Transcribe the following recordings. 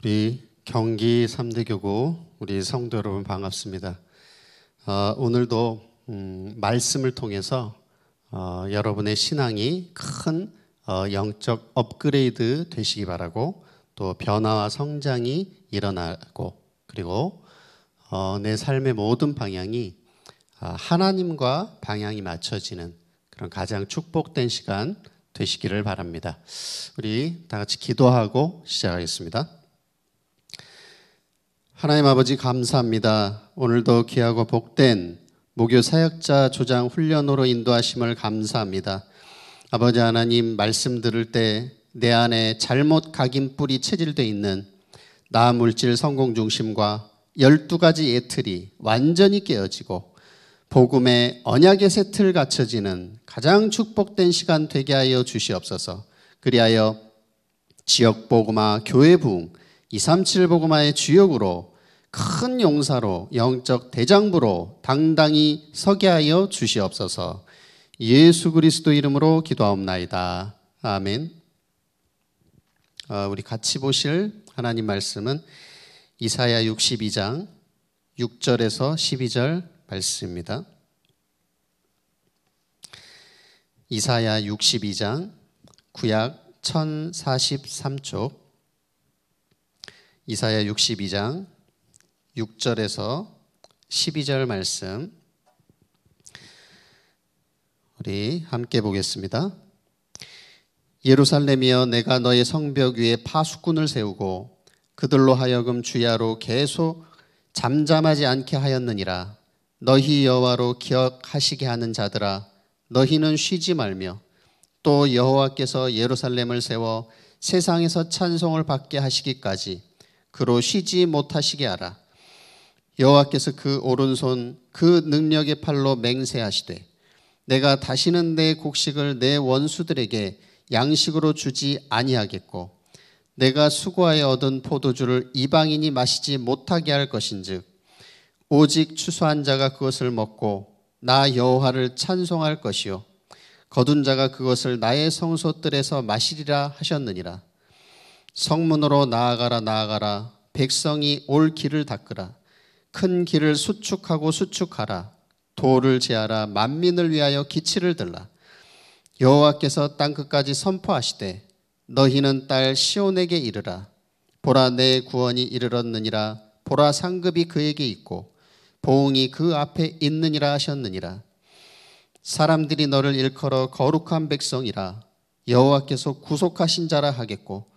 우리 경기 3대 교구 우리 성도 여러분 반갑습니다. 어, 오늘도 음, 말씀을 통해서 어, 여러분의 신앙이 큰 어, 영적 업그레이드 되시기 바라고 또 변화와 성장이 일어나고 그리고 어, 내 삶의 모든 방향이 아, 하나님과 방향이 맞춰지는 그런 가장 축복된 시간 되시기를 바랍니다. 우리 다 같이 기도하고 시작하겠습니다. 하나님 아버지 감사합니다. 오늘도 귀하고 복된 목요 사역자 조장 훈련으로 인도하심을 감사합니다. 아버지 하나님 말씀 들을 때 내 안에 잘못 각인 뿌리 체질돼 있는 나 물질 성공 중심과 열두 가지 예틀이 완전히 깨어지고 복음의 언약의 새틀 갖춰지는 가장 축복된 시간 되게 하여 주시옵소서. 그리하여 지역 복음화 교회 부흥 237 복음화의 주역으로 큰 용사로 영적 대장부로 당당히 서게 하여 주시옵소서. 예수 그리스도 이름으로 기도하옵나이다. 아멘. 어, 우리 같이 보실 하나님 말씀은 이사야 62장 6절에서 12절 말씀입니다. 이사야 62장 구약 1043쪽 이사야 62장 6절에서 12절 말씀 우리 함께 보겠습니다. 예루살렘이여 내가 너의 성벽 위에 파수꾼을 세우고 그들로 하여금 주야로 계속 잠잠하지 않게 하였느니라 너희 여호와로 기억하시게 하는 자들아 너희는 쉬지 말며 또 여호와께서 예루살렘을 세워 세상에서 찬송을 받게 하시기까지 그로 쉬지 못하시게 하라. 여호와께서 그 오른손 그 능력의 팔로 맹세하시되 내가 다시는 내 곡식을 내 원수들에게 양식으로 주지 아니하겠고 내가 수고하여 얻은 포도주를 이방인이 마시지 못하게 할 것인즉 오직 추수한 자가 그것을 먹고 나 여호와를 찬송할 것이요 거둔 자가 그것을 나의 성소뜰에서 마시리라 하셨느니라 성문으로 나아가라 나아가라 백성이 올 길을 닦으라 큰 길을 수축하고 수축하라 도를 제하라 만민을 위하여 기치를 들라 여호와께서 땅 끝까지 선포하시되 너희는 딸 시온에게 이르라 보라 내 구원이 이르렀느니라 보라 상급이 그에게 있고 보응이 그 앞에 있느니라 하셨느니라 사람들이 너를 일컬어 거룩한 백성이라 여호와께서 구속하신 자라 하겠고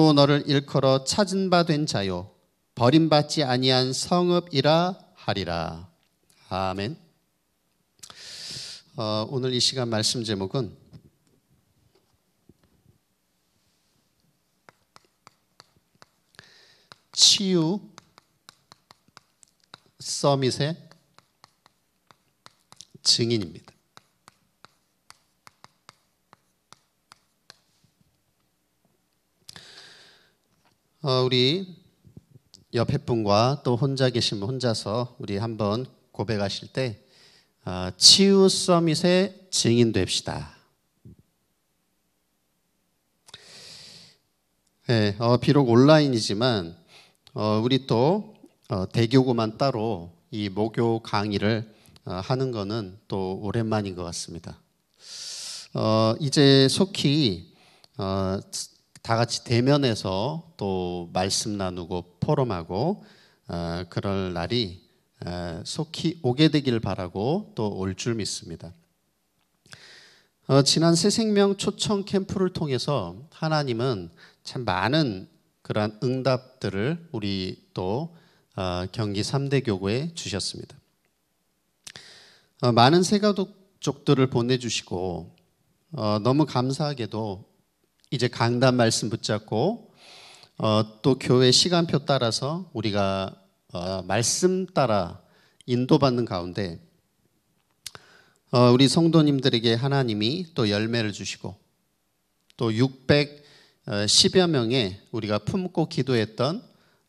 또 너를 일컬어 찾은 바 된 자요 버림받지 아니한 성읍이라 하리라. 아멘. 어, 오늘 이 시간 말씀 제목은 치유 서밋의 증인입니다. 어, 우리 옆에 분과 또 혼자 계신분 혼자서 우리 한번 고백하실 때 어, 치유 서밋의 증인 됩시다. 네, 예, 어, 비록 온라인이지만 어, 우리 또 어, 대교구만 따로 이 목요 강의를 어, 하는 거는 또 오랜만인 것 같습니다. 어, 이제 속히 다 같이 대면해서또 말씀 나누고 포럼하고 어, 그럴 날이 어, 속히 오게 되길 바라고 또 올 줄 믿습니다. 어, 지난 새 생명 초청 캠프를 통해서 하나님은 참 많은 그러한 응답들을 우리 또 어, 경기 3대 교구에 주셨습니다. 어, 많은 새가족들을 보내주시고 어, 너무 감사하게도 이제 강단 말씀 붙잡고 어, 또 교회 시간표 따라서 우리가 어, 말씀 따라 인도받는 가운데 어, 우리 성도님들에게 하나님이 또 열매를 주시고 또 610여 어, 명의 우리가 품고 기도했던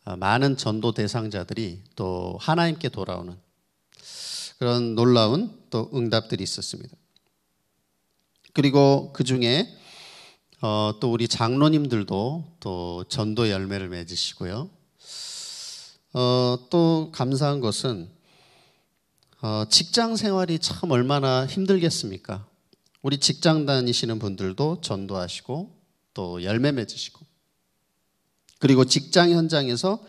어, 많은 전도 대상자들이 또 하나님께 돌아오는 그런 놀라운 또 응답들이 있었습니다. 그리고 그 중에 어, 또 우리 장로님들도 또 전도 열매를 맺으시고요. 어, 또 감사한 것은 어, 직장 생활이 참 얼마나 힘들겠습니까? 우리 직장 다니시는 분들도 전도하시고 또 열매 맺으시고 그리고 직장 현장에서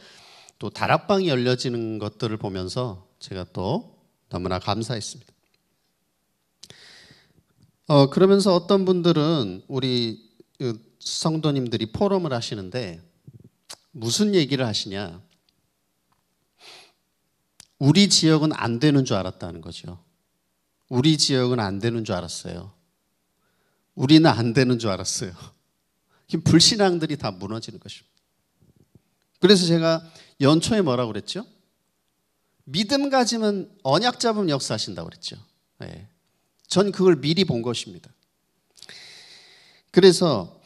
또 다락방이 열려지는 것들을 보면서 제가 또 너무나 감사했습니다. 어, 그러면서 어떤 분들은 우리 그 성도님들이 포럼을 하시는데 무슨 얘기를 하시냐? 우리 지역은 안 되는 줄 알았다는 거죠. 우리 지역은 안 되는 줄 알았어요. 우리는 안 되는 줄 알았어요. 불신앙들이 다 무너지는 것입니다. 그래서 제가 연초에 뭐라고 그랬죠? 믿음 가지면 언약 잡으면 역사하신다고 그랬죠. 예. 전 그걸 미리 본 것입니다. 그래서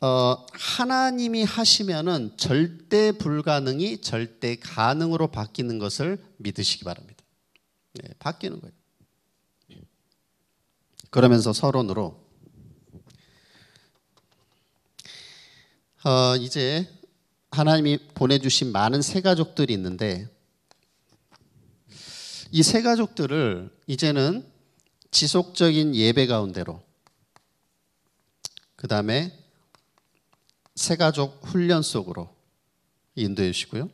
어, 하나님이 하시면은 절대 불가능이 절대 가능으로 바뀌는 것을 믿으시기 바랍니다. 네, 바뀌는 거예요. 그러면서 서론으로 어, 이제 하나님이 보내주신 많은 새 가족들이 있는데 이새 가족들을 이제는 지속적인 예배 가운데로 그 다음에 새가족 훈련 속으로 인도해 주시고요.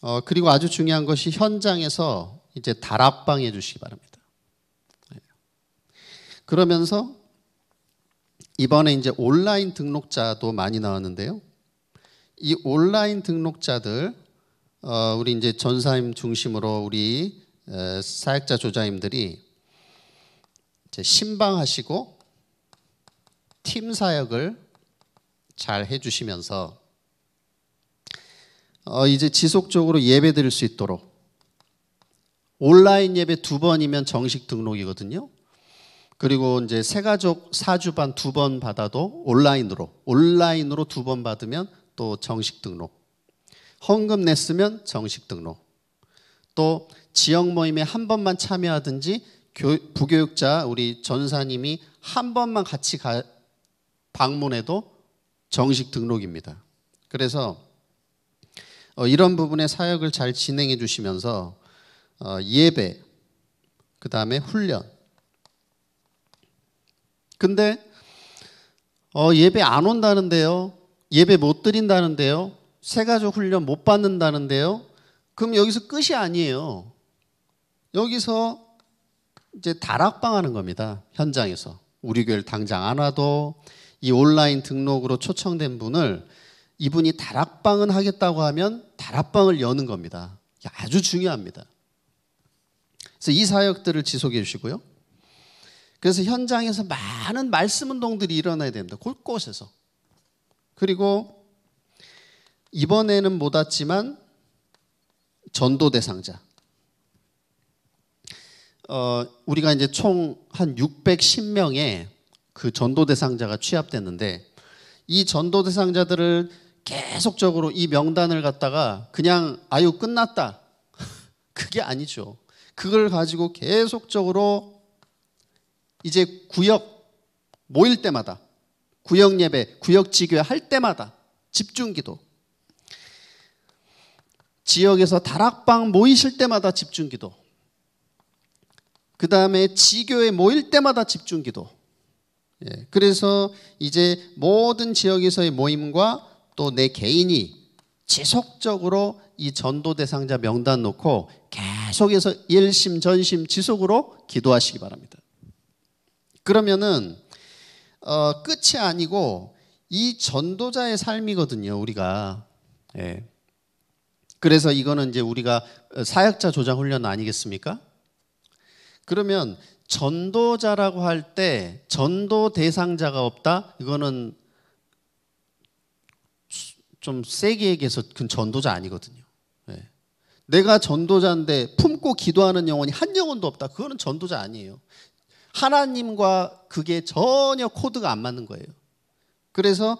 어, 그리고 아주 중요한 것이 현장에서 이제 다락방 해주시기 바랍니다. 네. 그러면서 이번에 이제 온라인 등록자도 많이 나왔는데요. 이 온라인 등록자들 어, 우리 이제 전사님 중심으로 우리 사역자 조자님들이 이제 신방하시고 팀 사역을 잘 해주시면서 어 이제 지속적으로 예배 드릴 수 있도록 온라인 예배 두 번이면 정식 등록이거든요. 그리고 이제 세가족 사주반 두 번 받아도 온라인으로 온라인으로 두 번 받으면 또 정식 등록. 헌금 냈으면 정식 등록. 또 지역 모임에 한 번만 참여하든지 교, 부교육자 우리 전사님이 한 번만 같이 가, 방문해도 정식 등록입니다. 그래서 어, 이런 부분의 사역을 잘 진행해 주시면서 어, 예배, 그 다음에 훈련. 근데 어, 예배 안 온다는데요. 예배 못 드린다는데요. 세가족 훈련 못 받는다는데요. 그럼 여기서 끝이 아니에요. 여기서 이제 다락방 하는 겁니다. 현장에서. 우리 교회를 당장 안 와도 이 온라인 등록으로 초청된 분을 이분이 다락방은 하겠다고 하면 다락방을 여는 겁니다. 아주 중요합니다. 그래서 이 사역들을 지속해 주시고요. 그래서 현장에서 많은 말씀 운동들이 일어나야 됩니다. 곳곳에서. 그리고 이번에는 못 왔지만 전도 대상자. 어, 우리가 이제 총 한 610명의 그 전도 대상자가 취합됐는데 이 전도 대상자들을 계속적으로 이 명단을 갖다가 그냥 아유 끝났다 그게 아니죠. 그걸 가지고 계속적으로 이제 구역 모일 때마다 구역 예배, 구역 지교 할 때마다 집중 기도. 지역에서 다락방 모이실 때마다 집중 기도. 그 다음에 지교에 모일 때마다 집중 기도. 예, 그래서 이제 모든 지역에서의 모임과 또 내 개인이 지속적으로 이 전도 대상자 명단 놓고 계속해서 일심 전심 지속으로 기도하시기 바랍니다. 그러면은 어, 끝이 아니고 이 전도자의 삶이거든요. 우리가 예. 그래서 이거는 이제 우리가 사역자 조장 훈련 아니겠습니까? 그러면 전도자라고 할 때 전도 대상자가 없다? 이거는 좀 세게 얘기해서 그 전도자 아니거든요. 네. 내가 전도자인데 품고 기도하는 영혼이 한 영혼도 없다. 그거는 전도자 아니에요. 하나님과 그게 전혀 코드가 안 맞는 거예요. 그래서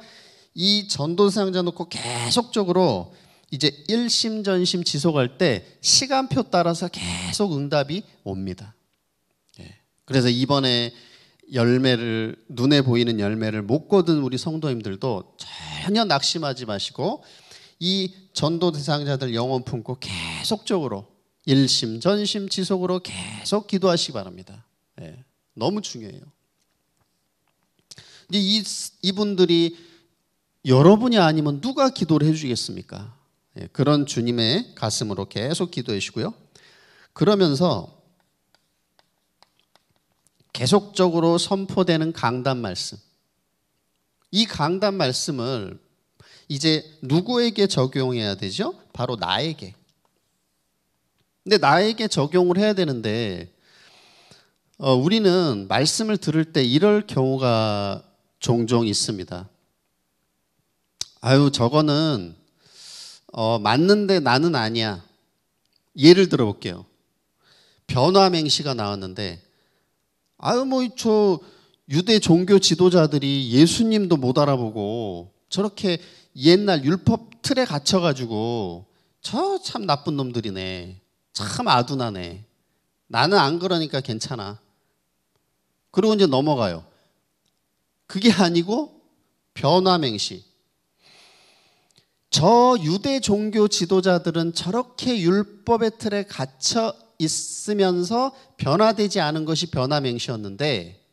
이 전도상자 놓고 계속적으로 이제 일심전심 지속할 때 시간표 따라서 계속 응답이 옵니다. 그래서 이번에 열매를 눈에 보이는 열매를 못 거둔 우리 성도님들도 전혀 낙심하지 마시고 이 전도 대상자들 영혼 품고 계속적으로 일심 전심 지속으로 계속 기도하시기 바랍니다. 예, 너무 중요해요. 이 이분들이 여러분이 아니면 누가 기도를 해주겠습니까? 예, 그런 주님의 가슴으로 계속 기도해 주시고요. 그러면서 계속적으로 선포되는 강단 말씀. 이 강단 말씀을 이제 누구에게 적용해야 되죠? 바로 나에게. 근데 나에게 적용을 해야 되는데 어, 우리는 말씀을 들을 때 이럴 경우가 종종 있습니다. 아유 저거는 어, 맞는데 나는 아니야. 예를 들어볼게요. 변화맹시가 나왔는데 아유 뭐저 유대 종교 지도자들이 예수님도 못 알아보고 저렇게 옛날 율법 틀에 갇혀가지고 저 참 나쁜 놈들이네. 참 아둔하네. 나는 안 그러니까 괜찮아. 그리고 이제 넘어가요. 그게 아니고 변화맹시. 저 유대 종교 지도자들은 저렇게 율법의 틀에 갇혀 있으면서 변화되지 않은 것이 변화맹시였는데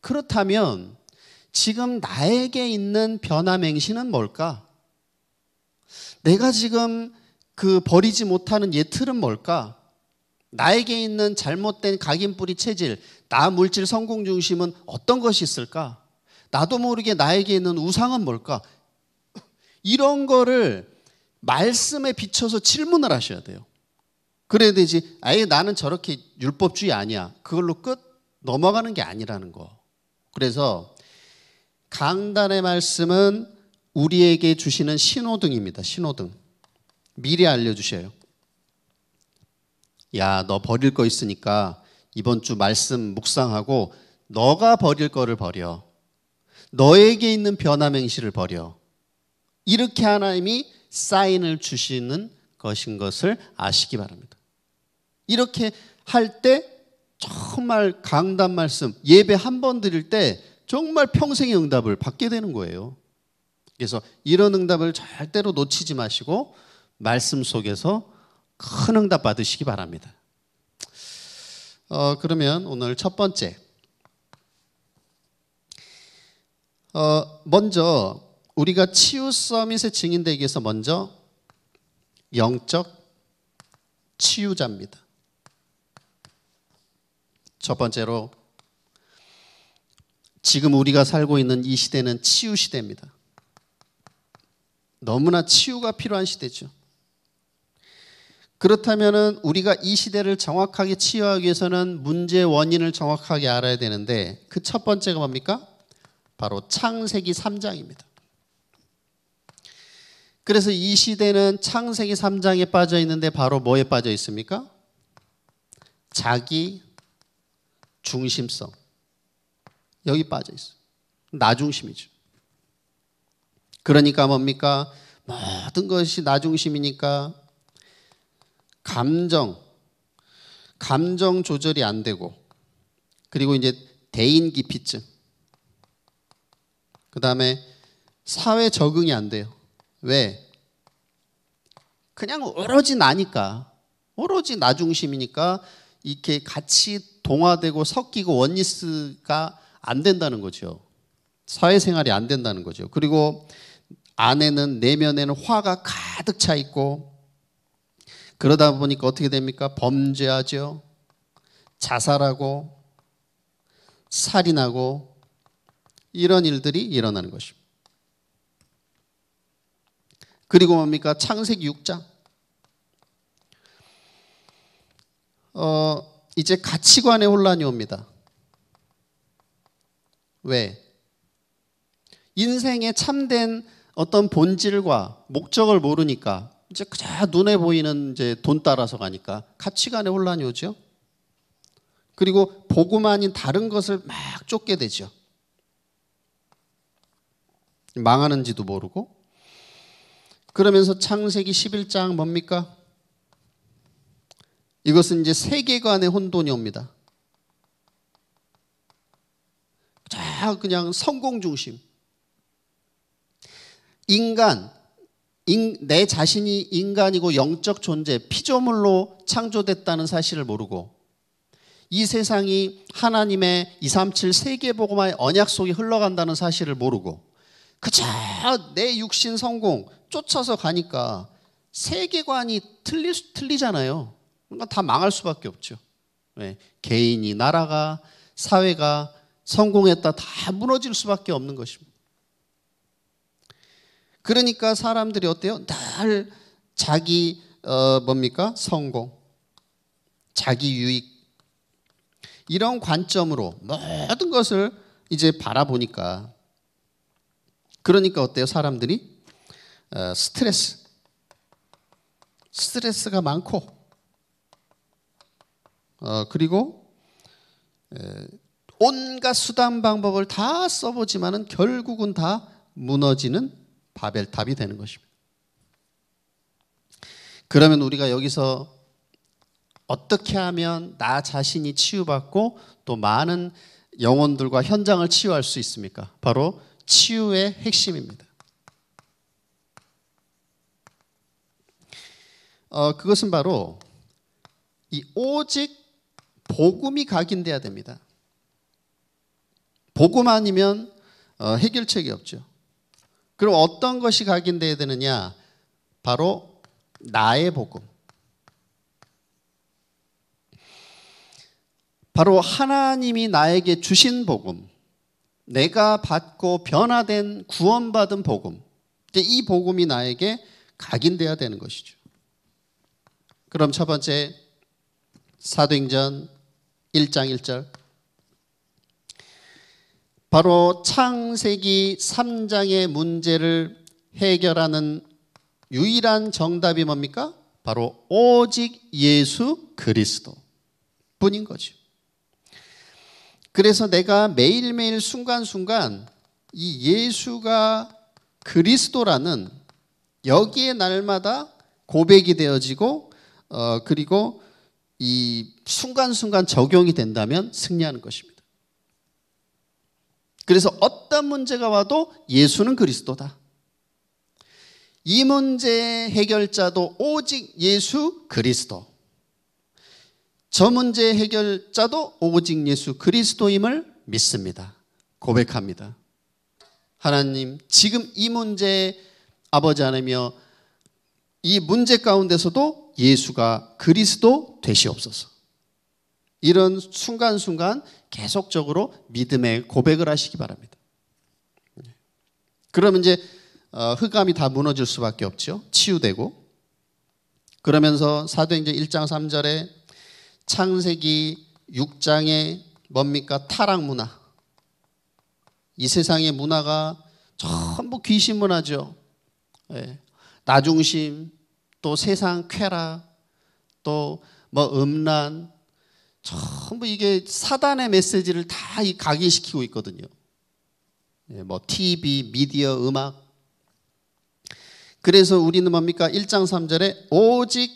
그렇다면 지금 나에게 있는 변화맹시는 뭘까? 내가 지금 그 버리지 못하는 예틀은 뭘까? 나에게 있는 잘못된 각인뿌리 체질, 나 물질 성공 중심은 어떤 것이 있을까? 나도 모르게 나에게 있는 우상은 뭘까? 이런 거를 말씀에 비춰서 질문을 하셔야 돼요. 그래야 되지. 아예 나는 저렇게 율법주의 아니야. 그걸로 끝 넘어가는 게 아니라는 거. 그래서 강단의 말씀은 우리에게 주시는 신호등입니다. 신호등. 미리 알려주셔요. 야, 너 버릴 거 있으니까 이번 주 말씀 묵상하고 너가 버릴 거를 버려. 너에게 있는 변화맹시를 버려. 이렇게 하나님이 사인을 주시는 것인 것을 아시기 바랍니다. 이렇게 할 때 정말 강단 말씀, 예배 한 번 드릴 때 정말 평생의 응답을 받게 되는 거예요. 그래서 이런 응답을 절대로 놓치지 마시고 말씀 속에서 큰 응답 받으시기 바랍니다. 어, 그러면 오늘 첫 번째. 어, 먼저 우리가 치유 서밋의 증인되기 위해서 먼저 영적 치유자입니다. 첫 번째로 지금 우리가 살고 있는 이 시대는 치유 시대입니다. 너무나 치유가 필요한 시대죠. 그렇다면 우리가 이 시대를 정확하게 치유하기 위해서는 문제 원인을 정확하게 알아야 되는데 그 첫 번째가 뭡니까? 바로 창세기 3장입니다. 그래서 이 시대는 창세기 3장에 빠져 있는데 바로 뭐에 빠져 있습니까? 자기 중심성. 여기 빠져 있어. 나중심이죠. 그러니까 뭡니까? 모든 것이 나중심이니까 감정, 감정 조절이 안 되고, 그리고 이제 대인 기피증. 그 다음에 사회 적응이 안 돼요. 왜? 그냥 오로지 나니까, 오로지 나 중심이니까 이렇게 같이 동화되고 섞이고 원리스가 안 된다는 거죠. 사회생활이 안 된다는 거죠. 그리고 안에는 내면에는 화가 가득 차 있고 그러다 보니까 어떻게 됩니까? 범죄하죠. 자살하고 살인하고 이런 일들이 일어나는 것입니다. 그리고 뭡니까? 창세기 6장. 어, 이제 가치관의 혼란이 옵니다. 왜? 인생의 참된 어떤 본질과 목적을 모르니까 이제 그저 눈에 보이는 이제 돈 따라서 가니까 가치관의 혼란이 오죠. 그리고 복음 아닌 다른 것을 막 쫓게 되죠. 망하는지도 모르고 그러면서 창세기 11장 뭡니까? 이것은 이제 세계관의 혼돈이 옵니다. 다 그냥 성공 중심. 인간, 인, 내 자신이 인간이고 영적 존재, 피조물로 창조됐다는 사실을 모르고 이 세상이 하나님의 237 세계복음화의 언약 속에 흘러간다는 사실을 모르고 그저 내 육신 성공 쫓아서 가니까 세계관이 틀리, 틀리잖아요. 그러면 그러니까 다 망할 수밖에 없죠. 왜? 예, 개인이, 나라가, 사회가 성공했다 다 무너질 수밖에 없는 것입니다. 그러니까 사람들이 어때요? 늘 자기 어, 뭡니까? 성공, 자기 유익 이런 관점으로 모든 것을 이제 바라보니까 그러니까 어때요? 사람들이 어, 스트레스 스트레스가 많고 어, 그리고 에, 온갖 수단 방법을 다 써보지만은 결국은 다 무너지는 바벨탑이 되는 것입니다. 그러면 우리가 여기서 어떻게 하면 나 자신이 치유받고 또 많은 영혼들과 현장을 치유할 수 있습니까? 바로 치유의 핵심입니다. 어, 그것은 바로 이 오직 복음이 각인돼야 됩니다. 복음 아니면 어, 해결책이 없죠. 그럼 어떤 것이 각인돼야 되느냐? 바로 나의 복음. 바로 하나님이 나에게 주신 복음. 내가 받고 변화된 구원받은 복음. 이 복음이 나에게 각인돼야 되는 것이죠. 그럼 첫 번째 사도행전 1장 1절. 바로 창세기 3장의 문제를 해결하는 유일한 정답이 뭡니까? 바로 오직 예수 그리스도 뿐인 거죠. 그래서 내가 매일매일 순간순간 이 예수가 그리스도라는 여기에 날마다 고백이 되어지고 어, 그리고 이 순간순간 적용이 된다면 승리하는 것입니다. 그래서 어떤 문제가 와도 예수는 그리스도다. 이 문제의 해결자도 오직 예수 그리스도. 저 문제의 해결자도 오직 예수 그리스도임을 믿습니다. 고백합니다. 하나님, 지금 이문제 아버지 하나며 이 문제 가운데서도 예수가 그리스도 되시옵소서. 이런 순간순간 계속적으로 믿음의 고백을 하시기 바랍니다. 그러면 이제 어, 흑암이 다 무너질 수밖에 없죠. 치유되고. 그러면서 사도행전 1장 3절에 창세기 6장에 뭡니까? 타락 문화. 이 세상의 문화가 전부 귀신 문화죠. 예. 나중심, 또 세상 쾌락, 또 뭐 음란, 전부 이게 사단의 메시지를 다이 각인시키고 있거든요. 예, 뭐 TV, 미디어, 음악. 그래서 우리는 뭡니까? 1장 3절에 오직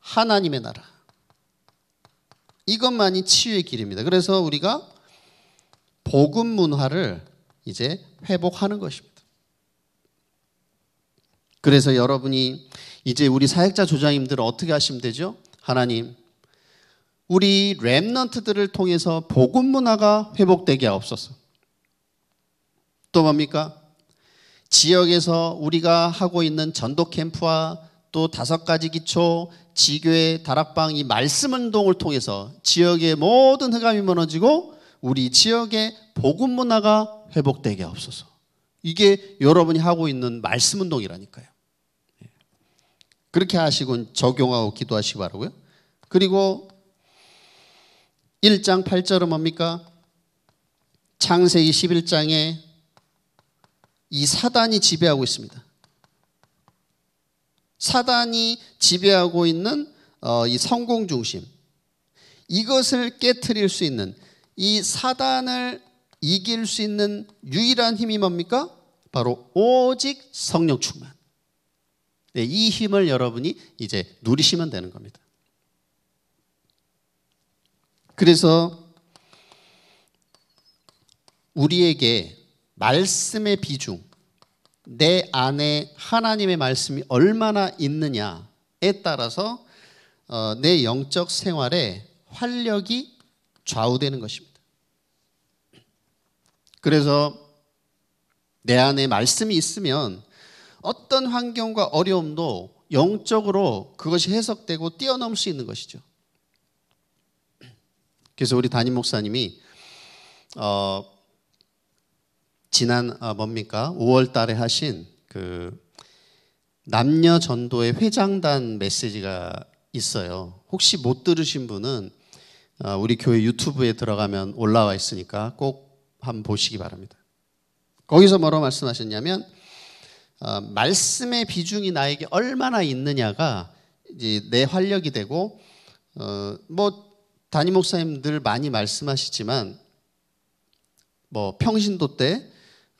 하나님의 나라. 이것만이 치유의 길입니다. 그래서 우리가 복음 문화를 이제 회복하는 것입니다. 그래서 여러분이 이제 우리 사역자 조장님들 어떻게 하시면 되죠? 하나님, 우리 랩런트들을 통해서 복음 문화가 회복되게 하옵소서. 또 뭡니까? 지역에서 우리가 하고 있는 전도 캠프와 또 다섯 가지 기초, 지교회, 다락방 이 말씀 운동을 통해서 지역의 모든 흑암이 무너지고 우리 지역의 복음 문화가 회복되게 하옵소서. 이게 여러분이 하고 있는 말씀 운동이라니까요. 그렇게 하시고 적용하고 기도하시기 바라고요. 그리고 1장 8절은 뭡니까? 창세기 11장에 이 사단이 지배하고 있습니다. 사단이 지배하고 있는 어, 이 성공 중심 이것을 깨뜨릴 수 있는 이 사단을 이길 수 있는 유일한 힘이 뭡니까? 바로 오직 성령 충만. 네, 이 힘을 여러분이 이제 누리시면 되는 겁니다. 그래서 우리에게 말씀의 비중, 내 안에 하나님의 말씀이 얼마나 있느냐에 따라서 어, 내 영적 생활에 활력이 좌우되는 것입니다. 그래서 내 안에 말씀이 있으면 어떤 환경과 어려움도 영적으로 그것이 해석되고 뛰어넘을 수 있는 것이죠. 그래서 우리 담임 목사님이 어, 지난 아, 뭡니까 5월달에 하신 그 남녀 전도의 회장단 메시지가 있어요. 혹시 못 들으신 분은 어, 우리 교회 유튜브에 들어가면 올라와 있으니까 꼭 한번 보시기 바랍니다. 거기서 뭐라고 말씀하셨냐면 어, 말씀의 비중이 나에게 얼마나 있느냐가 이제 내 활력이 되고 어, 뭐 담임 목사님들 많이 말씀하시지만 뭐 평신도 때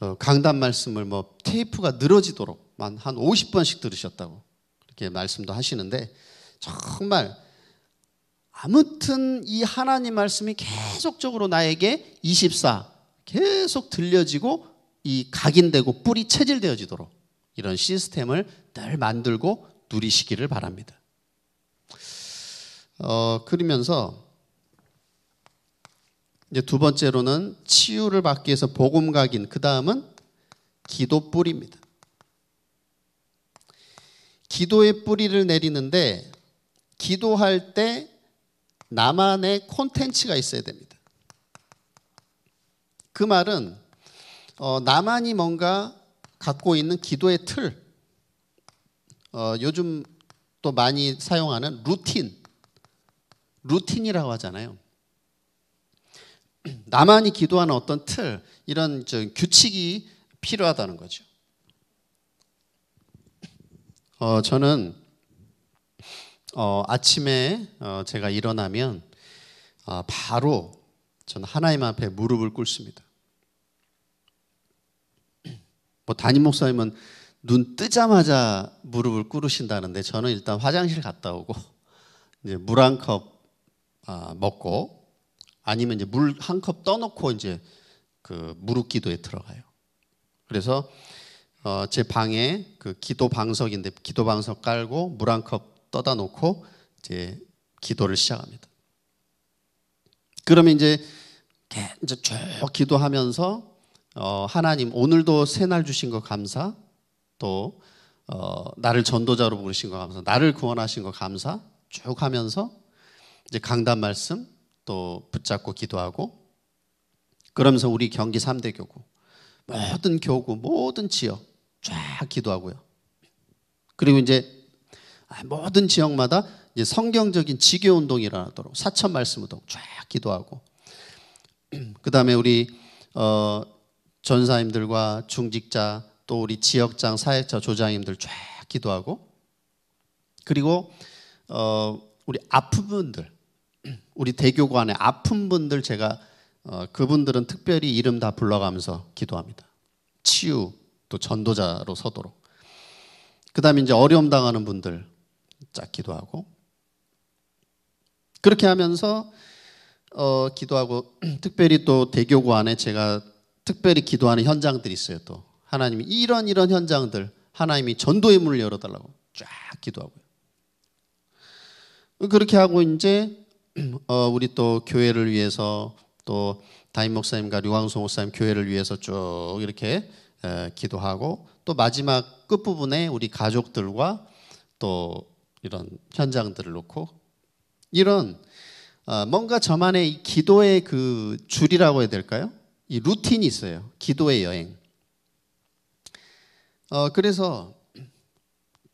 어, 강단 말씀을 뭐 테이프가 늘어지도록 한 50번씩 들으셨다고 그렇게 말씀도 하시는데 정말 아무튼 이 하나님 말씀이 계속적으로 나에게 24 계속 들려지고 이 각인되고 뿌리 체질되어지도록 이런 시스템을 늘 만들고 누리시기를 바랍니다. 어, 그러면서 이제 두 번째로는 치유를 받기 위해서 복음 각인, 그 다음은 기도 뿌리입니다. 기도의 뿌리를 내리는데 기도할 때 나만의 콘텐츠가 있어야 됩니다. 그 말은 어, 나만이 뭔가 갖고 있는 기도의 틀, 어, 요즘 또 많이 사용하는 루틴, 루틴이라고 하잖아요. 나만이 기도하는 어떤 틀, 이런 규칙이 필요하다는 거죠. 어, 저는 어, 아침에 어, 제가 일어나면 아, 바로 저는 하나님 앞에 무릎을 꿇습니다. 뭐 담임 목사님은 눈 뜨자마자 무릎을 꿇으신다는데 저는 일단 화장실 갔다 오고 이제 물 한컵 아, 먹고 아니면 이제 물 한 컵 떠놓고 이제 그 무릎 기도에 들어가요. 그래서 어제 방에 그 기도 방석인데 기도 방석 깔고 물 한 컵 떠다 놓고 이제 기도를 시작합니다. 그러면 이제 쭉 기도하면서 어, 하나님 오늘도 새 날 주신 거 감사 또 어, 나를 전도자로 부르신 거 감사 나를 구원하신 거 감사 쭉 하면서 이제 강단 말씀 또 붙잡고 기도하고 그러면서 우리 경기 3대 교구 모든 교구 모든 지역 쫙 기도하고요. 그리고 이제 아, 모든 지역마다 이제 성경적인 지교 운동이 일어나도록 사천 말씀 운동 쫙 기도하고 그 다음에 우리 어 전사님들과 중직자 또 우리 지역장 사역자 조장님들 쫙 기도하고 그리고 어, 우리 아픈 분들 우리 대교관의 아픈 분들 제가 어, 그분들은 특별히 이름 다 불러가면서 기도합니다. 치유 또 전도자로 서도록. 그다음에 이제 어려움 당하는 분들 짝 기도하고 그렇게 하면서 어, 기도하고 특별히 또대교관 안에 제가 특별히 기도하는 현장들이 있어요. 또 하나님이 이런 이런 현장들 하나님이 전도의 문을 열어달라고 쫙 기도하고요. 그렇게 하고 이제 어 우리 또 교회를 위해서 또 다임 목사님과 류광수 목사님 교회를 위해서 쭉 이렇게 기도하고 또 마지막 끝 부분에 우리 가족들과 또 이런 현장들을 놓고 이런 어, 뭔가 저만의 기도의 그 줄이라고 해야 될까요? 이 루틴이 있어요. 기도의 여행. 어, 그래서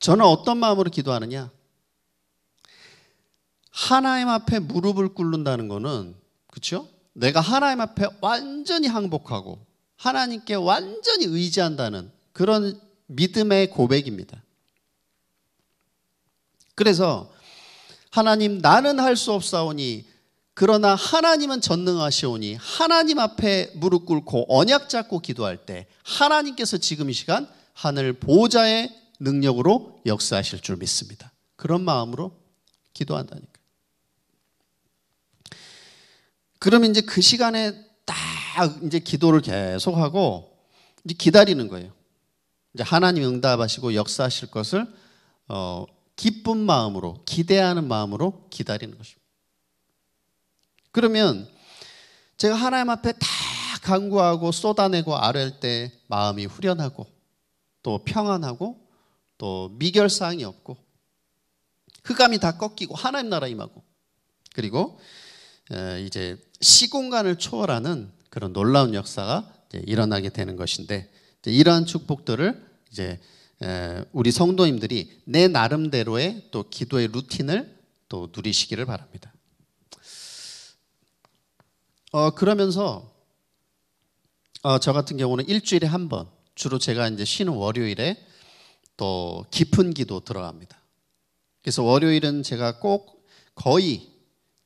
저는 어떤 마음으로 기도하느냐? 하나님 앞에 무릎을 꿇는다는 거는 그렇죠? 내가 하나님 앞에 완전히 항복하고 하나님께 완전히 의지한다는 그런 믿음의 고백입니다. 그래서 하나님 나는 할 수 없사오니 그러나 하나님은 전능하시오니 하나님 앞에 무릎 꿇고 언약 잡고 기도할 때 하나님께서 지금 이 시간 하늘 보좌의 능력으로 역사하실 줄 믿습니다. 그런 마음으로 기도한다니까. 그러면 이제 그 시간에 딱 이제 기도를 계속 하고 이제 기다리는 거예요. 이제 하나님 응답하시고 역사하실 것을 어, 기쁜 마음으로 기대하는 마음으로 기다리는 것입니다. 그러면 제가 하나님 앞에 다 간구하고 쏟아내고 아뢰 할때 마음이 후련하고 또 평안하고 또 미결사항이 없고 흑암이 다 꺾이고 하나님 나라 임하고 그리고 이제 시공간을 초월하는 그런 놀라운 역사가 일어나게 되는 것인데 이러한 축복들을 이제 우리 성도님들이 내 나름대로의 또 기도의 루틴을 또 누리시기를 바랍니다. 어, 그러면서 어, 저 같은 경우는 일주일에 한 번, 주로 제가 이제 쉬는 월요일에 또 깊은 기도 들어갑니다. 그래서 월요일은 제가 꼭 거의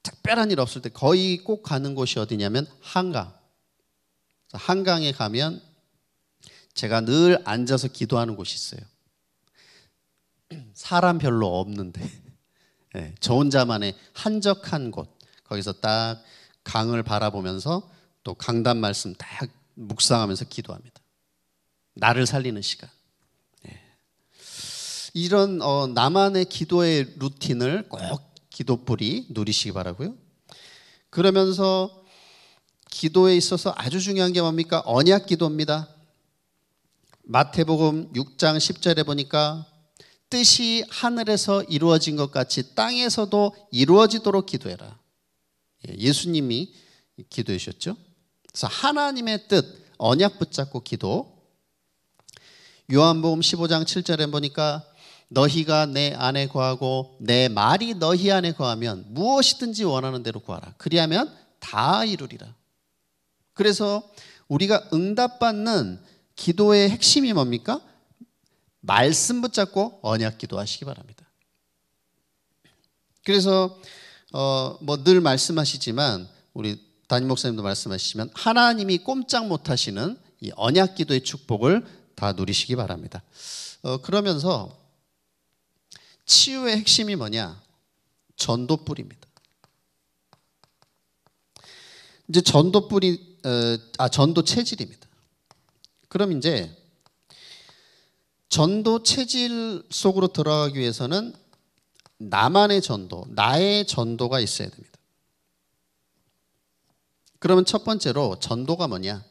특별한 일 없을 때 거의 꼭 가는 곳이 어디냐면 한강. 한강에 가면 제가 늘 앉아서 기도하는 곳이 있어요. 사람 별로 없는데 네, 저 혼자만의 한적한 곳 거기서 딱 강을 바라보면서 또 강단 말씀 딱 묵상하면서 기도합니다. 나를 살리는 시간. 예. 이런 어, 나만의 기도의 루틴을 꼭 기도풀이 누리시기 바라고요. 그러면서 기도에 있어서 아주 중요한 게 뭡니까? 언약 기도입니다. 마태복음 6장 10절에 보니까 뜻이 하늘에서 이루어진 것 같이 땅에서도 이루어지도록 기도해라. 예, 예수님이 기도하셨죠 그래서 하나님의 뜻 언약 붙잡고 기도. 요한복음 15장 7절에 보니까 너희가 내 안에 거하고 내 말이 너희 안에 거하면 무엇이든지 원하는 대로 구하라. 그리하면 다 이루리라. 그래서 우리가 응답받는 기도의 핵심이 뭡니까? 말씀 붙잡고 언약 기도하시기 바랍니다. 그래서 어, 뭐늘 말씀하시지만 우리 담임 목사님도 말씀하시지만 하나님이 꼼짝 못하시는 이 언약 기도의 축복을 다 누리시기 바랍니다. 어, 그러면서 치유의 핵심이 뭐냐? 전도 뿌리입니다. 이제 전도 뿌리, 어, 아, 전도 체질입니다. 그럼 이제 전도 체질 속으로 들어가기 위해서는 나만의 전도, 나의 전도가 있어야 됩니다. 그러면 첫 번째로 전도가 뭐냐?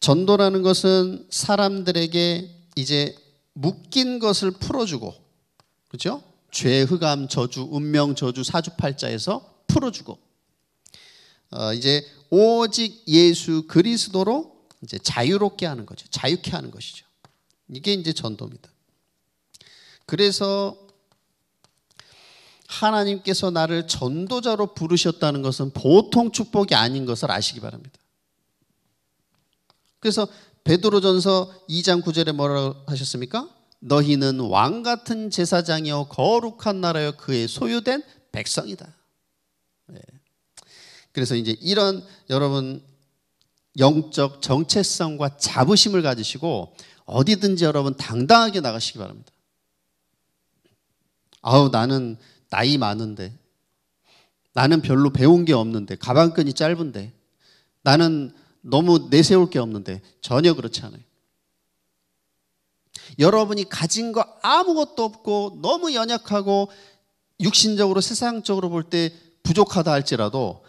전도라는 것은 사람들에게 이제 묶인 것을 풀어주고, 그죠? 죄, 흑암, 저주, 운명, 저주, 사주팔자에서 풀어주고, 어, 이제 오직 예수 그리스도로 이제 자유롭게 하는 거죠. 자유케 하는 것이죠. 이게 이제 전도입니다. 그래서 하나님께서 나를 전도자로 부르셨다는 것은 보통 축복이 아닌 것을 아시기 바랍니다. 그래서 베드로전서 2장 9절에 뭐라고 하셨습니까? 너희는 왕 같은 제사장이요 거룩한 나라요 그의 소유된 백성이다. 네. 그래서 이제 이런 여러분 영적 정체성과 자부심을 가지시고 어디든지 여러분 당당하게 나가시기 바랍니다. 아우 나는 나이 많은데 나는 별로 배운 게 없는데 가방끈이 짧은데 나는 너무 내세울 게 없는데 전혀 그렇지 않아요. 여러분이 가진 거 아무것도 없고 너무 연약하고 육신적으로 세상적으로 볼 때 부족하다 할지라도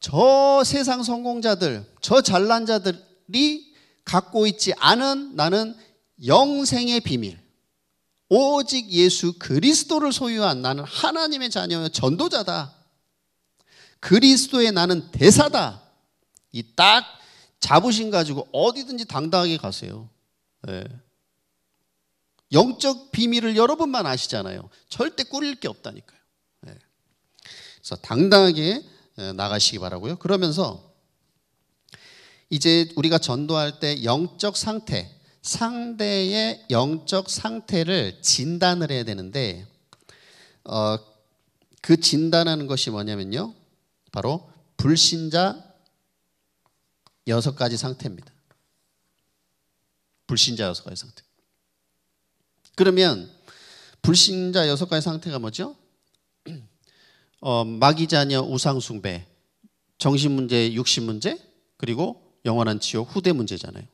저 세상 성공자들, 저 잘난 자들이 갖고 있지 않은 나는 영생의 비밀. 오직 예수 그리스도를 소유한 나는 하나님의 자녀여 전도자다. 그리스도의 나는 대사다. 이딱 자부심 가지고 어디든지 당당하게 가세요. 예. 영적 비밀을 여러분만 아시잖아요. 절대 꾸릴 게 없다니까요. 예. 그래서 당당하게 예, 나가시기 바라고요. 그러면서 이제 우리가 전도할 때 영적 상태, 상대의 영적 상태를 진단을 해야 되는데 어, 그 진단하는 것이 뭐냐면요. 바로 불신자 여섯 가지 상태입니다. 불신자 여섯 가지 상태. 그러면 불신자 여섯 가지 상태가 뭐죠? 어, 마귀자녀 우상숭배, 정신문제, 육신문제, 그리고 영원한 지옥 후대 문제잖아요.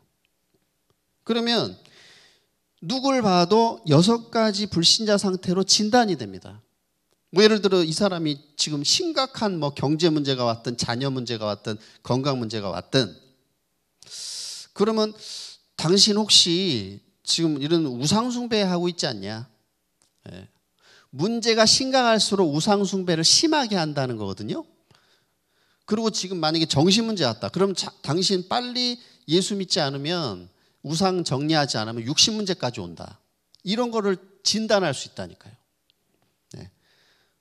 그러면 누굴 봐도 여섯 가지 불신자 상태로 진단이 됩니다. 뭐 예를 들어 이 사람이 지금 심각한 뭐 경제 문제가 왔든 자녀 문제가 왔든 건강 문제가 왔든 그러면 당신 혹시 지금 이런 우상숭배하고 있지 않냐? 예. 문제가 심각할수록 우상숭배를 심하게 한다는 거거든요. 그리고 지금 만약에 정신 문제 왔다. 그럼 자, 당신 빨리 예수 믿지 않으면 우상 정리하지 않으면 육신 문제까지 온다. 이런 거를 진단할 수 있다니까요. 네.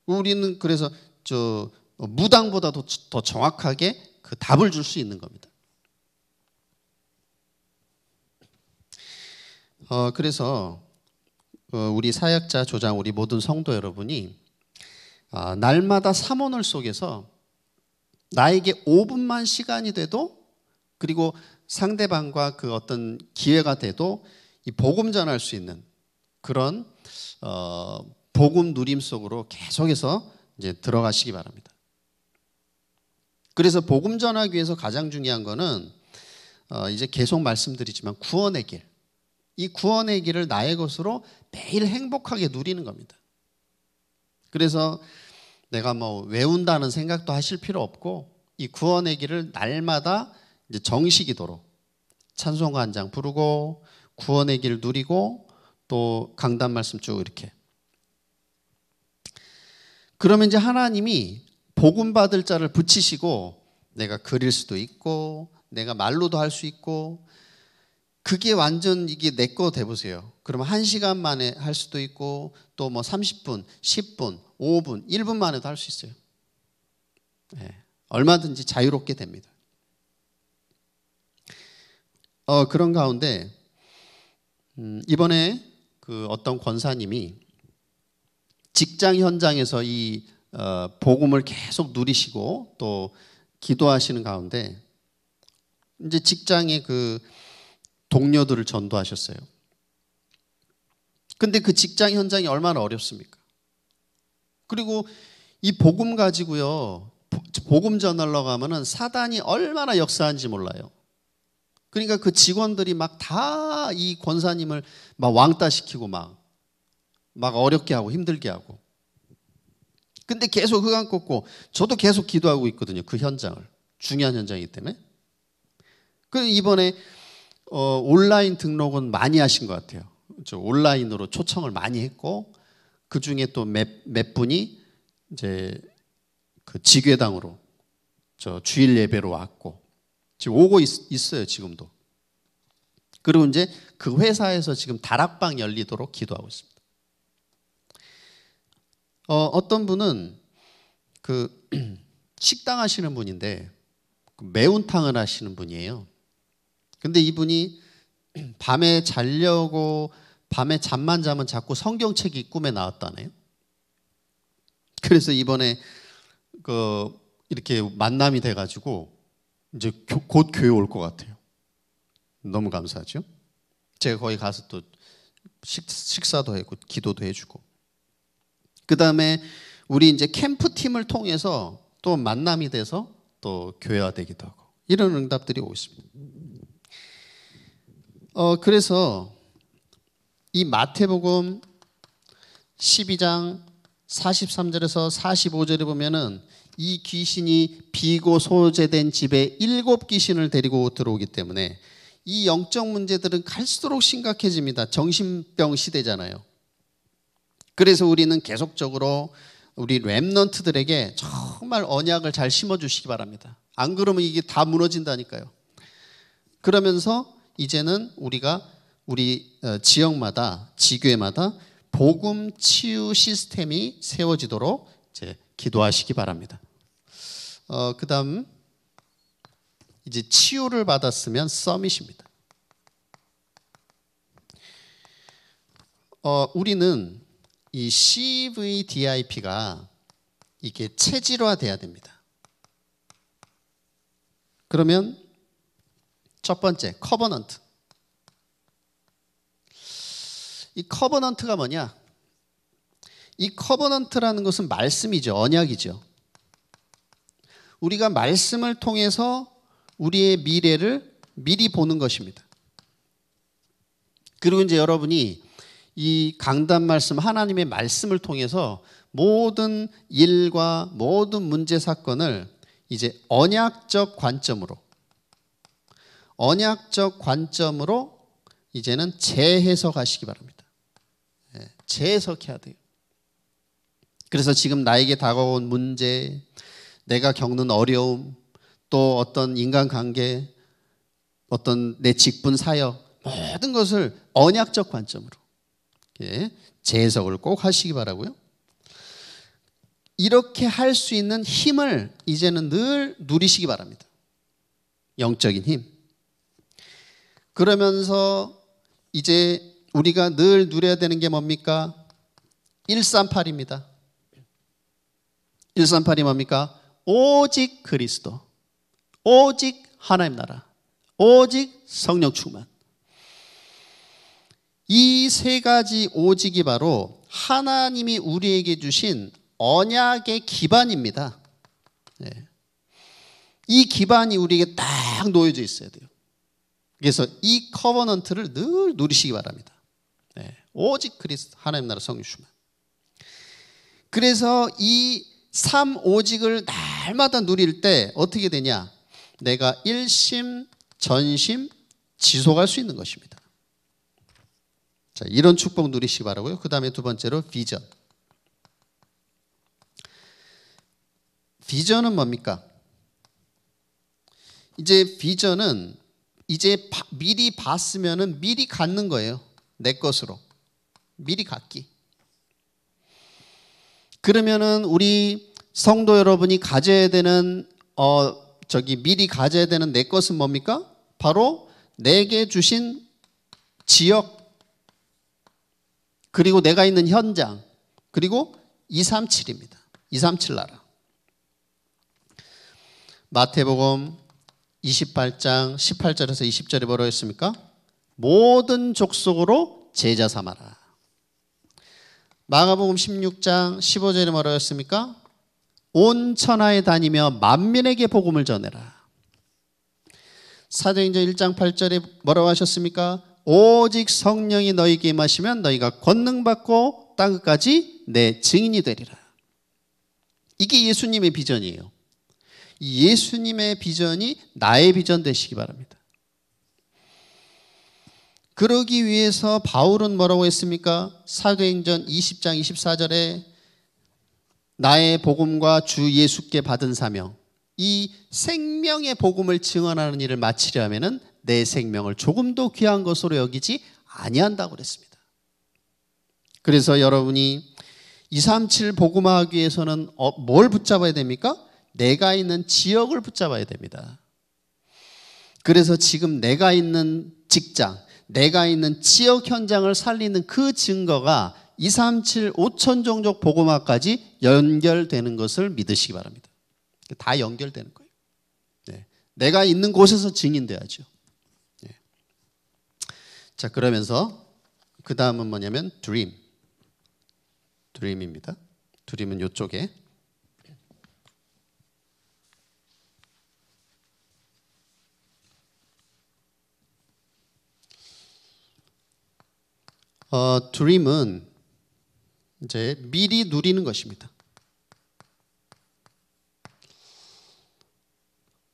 우리는 그래서 저 무당보다도 더 정확하게 그 답을 줄 수 있는 겁니다. 어, 그래서 어, 우리 사역자 조장 우리 모든 성도 여러분이 아, 날마다 삼원을 속에서 나에게 5분만 시간이 돼도 그리고 상대방과 그 어떤 기회가 돼도 이 복음 전할 수 있는 그런 어, 복음 누림 속으로 계속해서 이제 들어가시기 바랍니다. 그래서 복음 전하기 위해서 가장 중요한 거는 어, 이제 계속 말씀드리지만 구원의 길. 이 구원의 길을 나의 것으로 매일 행복하게 누리는 겁니다. 그래서 내가 뭐 외운다는 생각도 하실 필요 없고 이 구원의 길을 날마다 이제 정식이도록 찬송가 한 장 부르고 구원의 길 누리고 또 강단 말씀 쭉 이렇게. 그러면 이제 하나님이 복음 받을 자를 붙이시고 내가 그릴 수도 있고 내가 말로도 할 수 있고 그게 완전 이게 내 거 돼보세요. 그러면 한시간 만에 할 수도 있고 또 뭐 30분, 10분, 5분, 1분 만에도 할 수 있어요. 네. 얼마든지 자유롭게 됩니다. 어, 그런 가운데 음, 이번에 그 어떤 권사님이 직장 현장에서 이 어, 복음을 계속 누리시고 또 기도하시는 가운데 이제 직장의 그 동료들을 전도하셨어요. 근데 그 직장 현장이 얼마나 어렵습니까? 그리고 이 복음 가지고요. 복음 전하러 가면은 사단이 얼마나 역사한지 몰라요. 그러니까 그 직원들이 막 다 이 권사님을 막 왕따 시키고 막, 막 어렵게 하고 힘들게 하고. 근데 계속 흑안 꽂고 저도 계속 기도하고 있거든요. 그 현장을. 중요한 현장이기 때문에. 그 이번에 어, 온라인 등록은 많이 하신 것 같아요. 저 온라인으로 초청을 많이 했고 그 중에 또 몇 몇 분이 이제 그 지교당으로 저 주일 예배로 왔고 지금 오고 있, 어요 지금도. 그리고 이제 그 회사에서 지금 다락방 열리도록 기도하고 있습니다. 어, 떤 분은 그 식당 하시는 분인데 그 매운탕을 하시는 분이에요. 근데 이분이 밤에 자려고 밤에 잠만 자면 자꾸 성경책이 꿈에 나왔다네요. 그래서 이번에 그 이렇게 만남이 돼가지고 이제 곧 교회 올 것 같아요. 너무 감사하죠? 제가 거기 가서 또 식, 식사도 했고 기도도 해주고 그 다음에 우리 이제 캠프팀을 통해서 또 만남이 돼서 또 교회화되기도 하고 이런 응답들이 오고 있습니다. 어, 그래서 이 마태복음 12장 43절에서 45절에 보면은 이 귀신이 비고 소재된 집에 일곱 귀신을 데리고 들어오기 때문에 이 영적 문제들은 갈수록 심각해집니다. 정신병 시대잖아요. 그래서 우리는 계속적으로 우리 랩넌트들에게 정말 언약을 잘 심어주시기 바랍니다. 안 그러면 이게 다 무너진다니까요. 그러면서 이제는 우리가 우리 어, 지역마다 지교회마다 복음 치유 시스템이 세워지도록 이제 기도하시기 바랍니다. 어, 그 다음 이제 치유를 받았으면 서밋입니다. 어, 우리는 이 CVDIP가 이게 체질화돼야 됩니다. 그러면 첫 번째 커버넌트. 이 커버넌트가 뭐냐? 이 커버넌트라는 것은 말씀이죠. 언약이죠. 우리가 말씀을 통해서 우리의 미래를 미리 보는 것입니다. 그리고 이제 여러분이 이 강단 말씀, 하나님의 말씀을 통해서 모든 일과 모든 문제 사건을 이제 언약적 관점으로, 언약적 관점으로 이제는 재해석하시기 바랍니다. 예, 재해석해야 돼요. 그래서 지금 나에게 다가온 문제, 내가 겪는 어려움, 또 어떤 인간관계, 어떤 내 직분 사역, 모든 것을 언약적 관점으로 예, 재해석을 꼭 하시기 바라고요. 이렇게 할 수 있는 힘을 이제는 늘 누리시기 바랍니다. 영적인 힘. 그러면서 이제 우리가 늘 누려야 되는 게 뭡니까? 138입니다. 138이 뭡니까? 오직 그리스도, 오직 하나님 나라, 오직 성령 충만. 이 세 가지 오직이 바로 하나님이 우리에게 주신 언약의 기반입니다. 네. 이 기반이 우리에게 딱 놓여져 있어야 돼요. 그래서 이 커버넌트를 늘 누리시기 바랍니다. 네. 오직 그리스도 하나님 나라 성육주만. 그래서 이삼 오직을 날마다 누릴 때 어떻게 되냐? 내가 일심, 전심 지속할 수 있는 것입니다. 자, 이런 축복 누리시기 바라고요. 그 다음에 두 번째로 비전. 비전은 뭡니까? 이제 비전은 이제 바, 미리 봤으면 미리 갖는 거예요. 내 것으로. 미리 갖기. 그러면은 우리 성도 여러분이 가져야 되는 어 저기 미리 가져야 되는 내 것은 뭡니까? 바로 내게 주신 지역 그리고 내가 있는 현장 그리고 237입니다. 237 나라. 마태복음 28장 18절에서 20절에 뭐라고 했습니까? 모든 족속으로 제자 삼아라. 마가복음 16장 15절에 뭐라고 했습니까? 온 천하에 다니며 만민에게 복음을 전해라. 사도행전 1장 8절에 뭐라고 하셨습니까? 오직 성령이 너희에게 임하시면 너희가 권능 받고 땅까지내 증인이 되리라. 이게 예수님의 비전이에요. 예수님의 비전이 나의 비전 되시기 바랍니다. 그러기 위해서 바울은 뭐라고 했습니까? 사도행전 20장 24절에 나의 복음과 주 예수께 받은 사명, 이 생명의 복음을 증언하는 일을 마치려면은 내 생명을 조금도 귀한 것으로 여기지 아니한다고 그랬습니다. 그래서 여러분이 237 복음화하기 위해서는 어, 뭘 붙잡아야 됩니까? 내가 있는 지역을 붙잡아야 됩니다. 그래서 지금 내가 있는 직장, 내가 있는 지역 현장을 살리는 그 증거가 2, 3, 7, 5천 종족 복음화까지 연결되는 것을 믿으시기 바랍니다. 다 연결되는 거예요. 네. 내가 있는 곳에서 증인돼야죠. 네. 자 그러면서 그 다음은 뭐냐면 드림. 드림입니다. 드림은 이쪽에 어, 드림은 이제 미리 누리는 것입니다.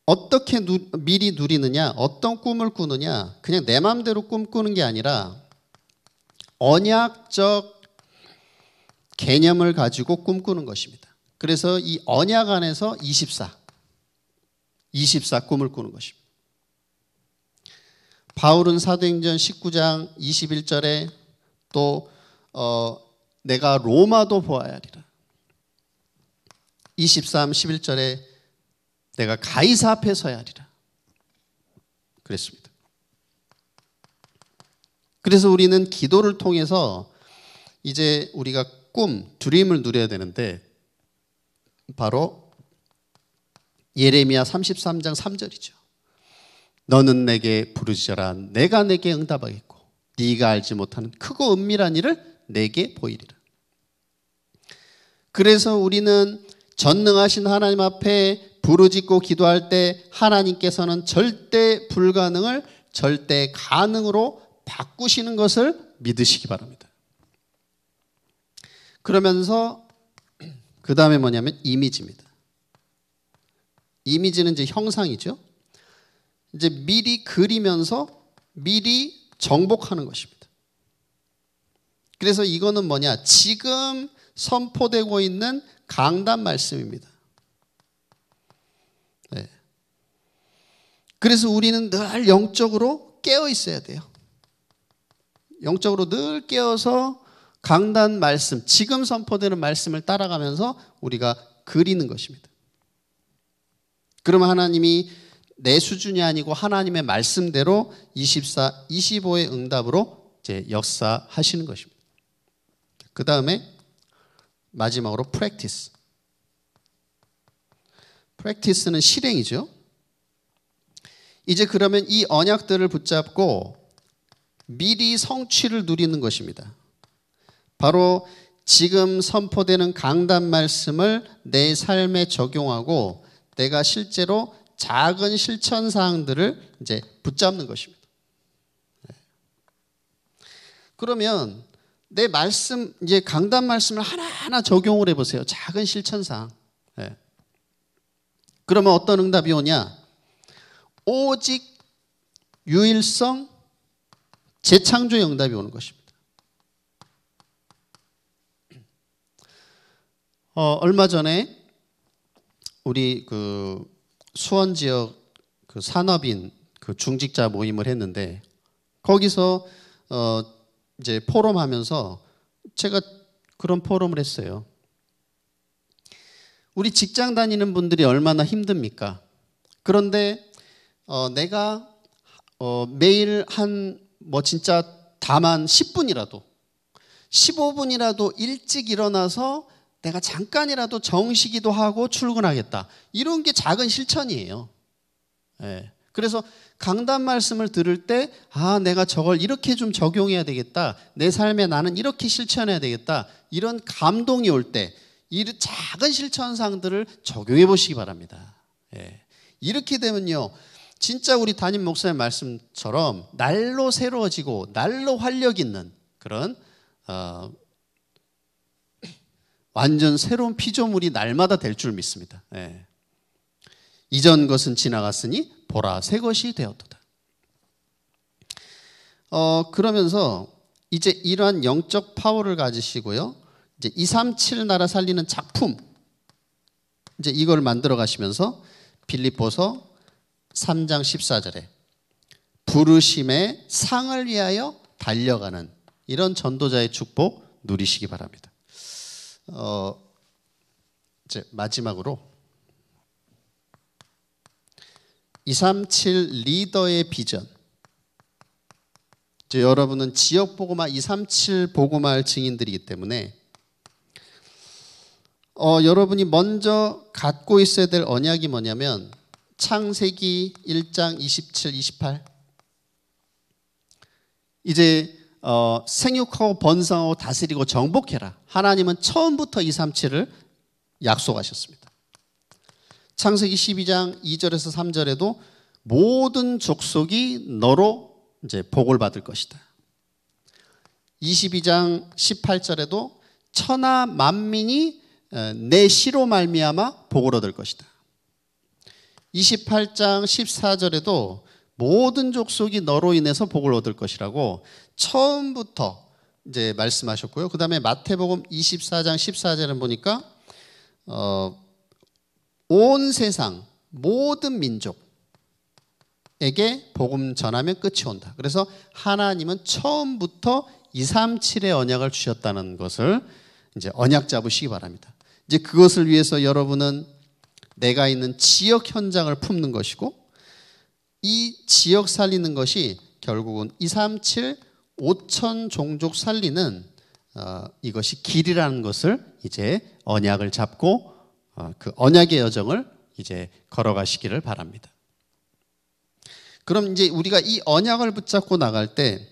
어떻게 누, 미리 누리느냐, 어떤 꿈을 꾸느냐, 그냥 내 마음대로 꿈꾸는 게 아니라 언약적 개념을 가지고 꿈꾸는 것입니다. 그래서 이 언약 안에서 24, 24 꿈을 꾸는 것입니다. 바울은 사도행전 19장 21절에 또 어, 내가 로마도 보아야리라. 하 23, 11절에 내가 가이사 앞에 서야 하리라. 그랬습니다. 그래서 우리는 기도를 통해서 이제 우리가 꿈, 드림을 누려야 되는데 바로 예레미야 33장 3절이죠. 너는 내게 부르짖어라 내가 내게 응답하겠고 네가 알지 못하는 크고 은밀한 일을 내게 보이리라. 그래서 우리는 전능하신 하나님 앞에 부르짖고 기도할 때 하나님께서는 절대 불가능을 절대 가능으로 바꾸시는 것을 믿으시기 바랍니다. 그러면서 그 다음에 뭐냐면 이미지입니다. 이미지는 이제 형상이죠. 이제 미리 그리면서 미리 정복하는 것입니다. 그래서 이거는 뭐냐? 지금 선포되고 있는 강단 말씀입니다. 네. 그래서 우리는 늘 영적으로 깨어 있어야 돼요. 영적으로 늘 깨어서 강단 말씀, 지금 선포되는 말씀을 따라가면서 우리가 그리는 것입니다. 그러면 하나님이 내 수준이 아니고 하나님의 말씀대로 24, 25의 응답으로 이제 역사하시는 것입니다. 그 다음에 마지막으로 practice. practice는 실행이죠. 이제 그러면 이 언약들을 붙잡고 미리 성취를 누리는 것입니다. 바로 지금 선포되는 강단 말씀을 내 삶에 적용하고 내가 실제로 작은 실천 사항들을 이제 붙잡는 것입니다. 네. 그러면 내 말씀 이제 강단 말씀을 하나하나 적용을 해보세요. 작은 실천상. 네. 예. 그러면 어떤 응답이 오냐? 오직 유일성 재창조의 응답이 오는 것입니다. 어, 얼마 전에 우리 그 수원 지역 그 산업인 그 중직자 모임을 했는데 거기서 어, 이제 포럼 하면서 제가 그런 포럼을 했어요. 우리 직장 다니는 분들이 얼마나 힘듭니까? 그런데 어, 내가 어, 매일 한 뭐 진짜 다만 10분이라도 15분이라도 일찍 일어나서 내가 잠깐이라도 정시기도 하고 출근하겠다. 이런 게 작은 실천이에요. 예. 그래서 강단 말씀을 들을 때, 아, 내가 저걸 이렇게 좀 적용해야 되겠다. 내 삶에 나는 이렇게 실천해야 되겠다. 이런 감동이 올 때, 이 작은 실천상들을 적용해 보시기 바랍니다. 예. 이렇게 되면요. 진짜 우리 담임 목사의 말씀처럼 날로 새로워지고 날로 활력 있는 그런 어, 완전 새로운 피조물이 날마다 될 줄 믿습니다. 예. 이전 것은 지나갔으니 보라 새 것이 되었도다. 어, 그러면서 이제 이러한 영적 파워를 가지시고요. 이제 237 나라 살리는 작품 이제 이걸 만들어 가시면서 빌립보서 3장 14절에 부르심의 상을 위하여 달려가는 이런 전도자의 축복 누리시기 바랍니다. 어, 이제 마지막으로 237 리더의 비전. 이제 여러분은 지역 보고마 237 보고마을 증인들이기 때문에 어, 여러분이 먼저 갖고 있어야 될 언약이 뭐냐면 창세기 1장 27, 28. 이제 어, 생육하고 번성하고 다스리고 정복해라. 하나님은 처음부터 237을 약속하셨습니다. 창세기 12장 2절에서 3절에도 모든 족속이 너로 이제 복을 받을 것이다. 22장 18절에도 천하 만민이 어, 내 시로 말미암아 복을 얻을 것이다. 28장 14절에도 모든 족속이 너로 인해서 복을 얻을 것이라고 처음부터 이제 말씀하셨고요. 그 다음에 마태복음 24장 14절은 보니까 어, 온 세상 모든 민족에게 복음 전하면 끝이 온다. 그래서 하나님은 처음부터 2, 3, 7의 언약을 주셨다는 것을 이제 언약 잡으시기 바랍니다. 이제 그것을 위해서 여러분은 내가 있는 지역 현장을 품는 것이고 이 지역 살리는 것이 결국은 2, 3, 7, 5천 종족 살리는 어, 이것이 길이라는 것을 이제 언약을 잡고 어, 그 언약의 여정을 이제 걸어가시기를 바랍니다. 그럼 이제 우리가 이 언약을 붙잡고 나갈 때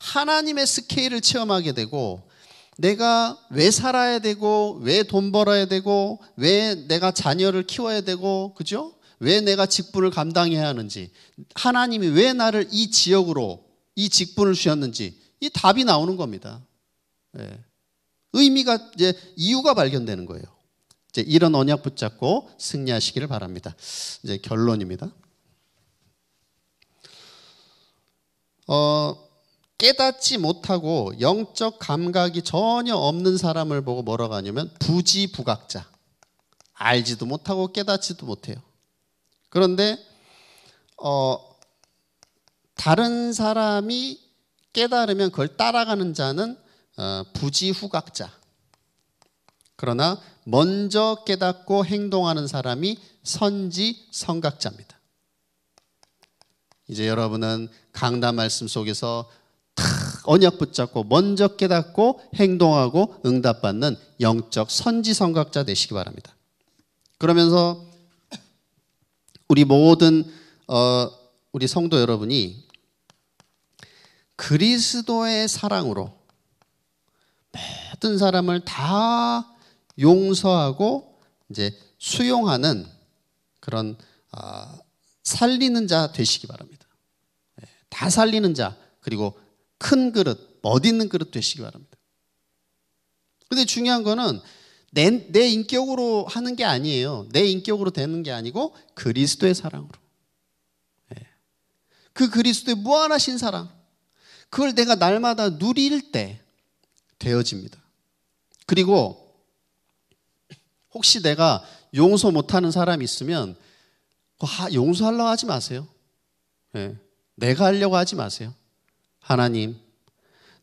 하나님의 스케일을 체험하게 되고 내가 왜 살아야 되고 왜 돈 벌어야 되고 왜 내가 자녀를 키워야 되고 그죠? 왜 내가 직분을 감당해야 하는지 하나님이 왜 나를 이 지역으로 이 직분을 주셨는지 이 답이 나오는 겁니다. 예. 의미가 이제 이유가 발견되는 거예요. 이제 이런 언약 붙잡고 승리하시기를 바랍니다. 이제 결론입니다. 어, 깨닫지 못하고 영적 감각이 전혀 없는 사람을 보고 뭐라고 하냐면 부지부각자. 알지도 못하고 깨닫지도 못해요. 그런데 어, 다른 사람이 깨달으면 그걸 따라가는 자는 어, 부지후각자. 그러나 먼저 깨닫고 행동하는 사람이 선지 성각자입니다. 이제 여러분은 강단 말씀 속에서 언약 붙잡고 먼저 깨닫고 행동하고 응답받는 영적 선지 성각자 되시기 바랍니다. 그러면서 우리 모든 어, 우리 성도 여러분이 그리스도의 사랑으로 모든 사람을 다 용서하고 이제 수용하는 그런 아, 살리는 자 되시기 바랍니다. 예, 다 살리는 자 그리고 큰 그릇 멋있는 그릇 되시기 바랍니다. 근데 중요한 거는 내, 내 인격으로 하는 게 아니에요. 내 인격으로 되는 게 아니고 그리스도의 사랑으로. 예. 그 그리스도의 무한하신 사랑. 그걸 내가 날마다 누릴 때 되어집니다. 그리고 혹시 내가 용서 못하는 사람이 있으면 그 용서하려고 하지 마세요. 네. 내가 하려고 하지 마세요. 하나님,